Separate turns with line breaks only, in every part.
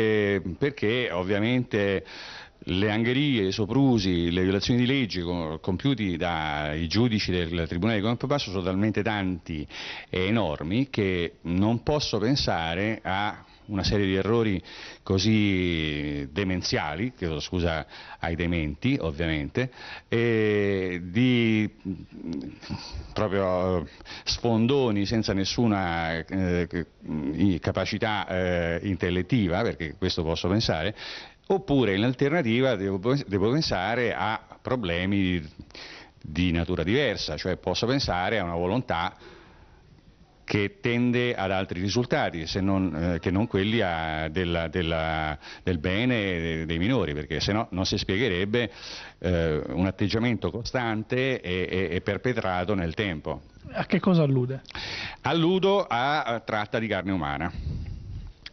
Eh, perché ovviamente le angherie, i soprusi, le violazioni di legge compiuti dai giudici del Tribunale di Compo Basso sono talmente tanti e enormi che non posso pensare a una serie di errori così demenziali, chiedo scusa ai dementi ovviamente, di mm, proprio eh, sfondoni senza nessuna eh, capacità eh, intellettiva, perché questo posso pensare, oppure in alternativa devo, devo pensare a problemi di natura diversa, cioè posso pensare a una volontà che tende ad altri risultati non, eh, che non quelli della, della, del bene dei minori, perché se no non si spiegherebbe eh, un atteggiamento costante e, e, e perpetrato nel tempo.
A che cosa allude?
Alludo a tratta di carne umana.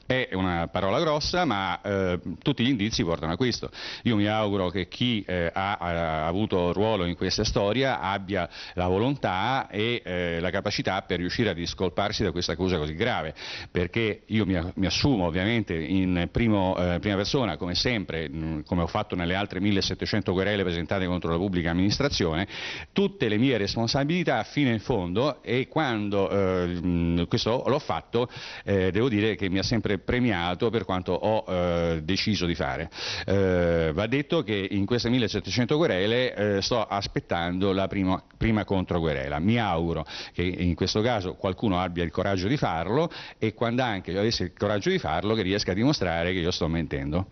È una parola grossa, ma eh, tutti gli indizi portano a questo. Io mi auguro che chi eh, ha, ha, avuto ruolo in questa storia abbia la volontà e eh, la capacità per riuscire a discolparsi da questa cosa così grave, perché io mi, mi assumo ovviamente in primo, eh, prima persona, come sempre, mh, come ho fatto nelle altre 1700 querele presentate contro la pubblica amministrazione, tutte le mie responsabilità fino in fondo e quando eh, mh, questo l'ho fatto eh, devo dire che mi ha sempre premiato per quanto ho eh, deciso di fare. Eh, va detto che in queste 1700 querele eh, sto aspettando la prima, prima controguerela. Mi auguro che in questo caso qualcuno abbia il coraggio di farlo e quando anche avesse il coraggio di farlo che riesca a dimostrare che io sto mentendo.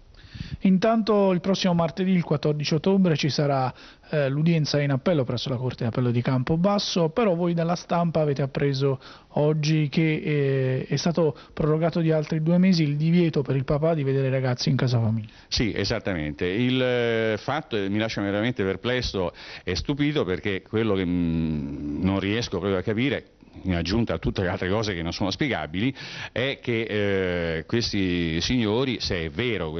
Intanto il prossimo martedì, il 14 ottobre, ci sarà eh, l'udienza in appello presso la Corte di Appello di Campobasso, però voi dalla stampa avete appreso oggi che eh, è stato prorogato di altri due mesi il divieto per il papà di vedere i ragazzi in casa famiglia.
Sì, esattamente. Il eh, fatto eh, mi lascia veramente perplesso e stupito perché quello che mh, mm, non riesco proprio a capire è in aggiunta a tutte le altre cose che non sono spiegabili, è che eh, questi signori, se è vero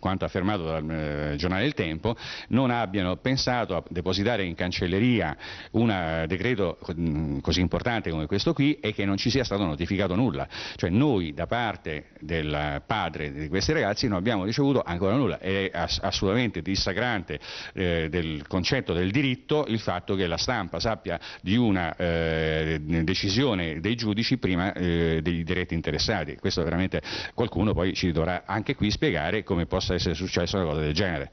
quanto affermato dal eh, giornale Il Tempo, non abbiano pensato a depositare in cancelleria un eh, decreto mm, così importante come questo qui e che non ci sia stato notificato nulla. Cioè noi da parte del padre di questi ragazzi non abbiamo ricevuto ancora nulla, è ass assolutamente dissacrante eh, del concetto del diritto il fatto che la stampa sappia di una eh, decisione decisione dei giudici prima eh, dei diretti interessati. Questo veramente qualcuno poi ci dovrà anche qui spiegare come possa essere successa una cosa del genere.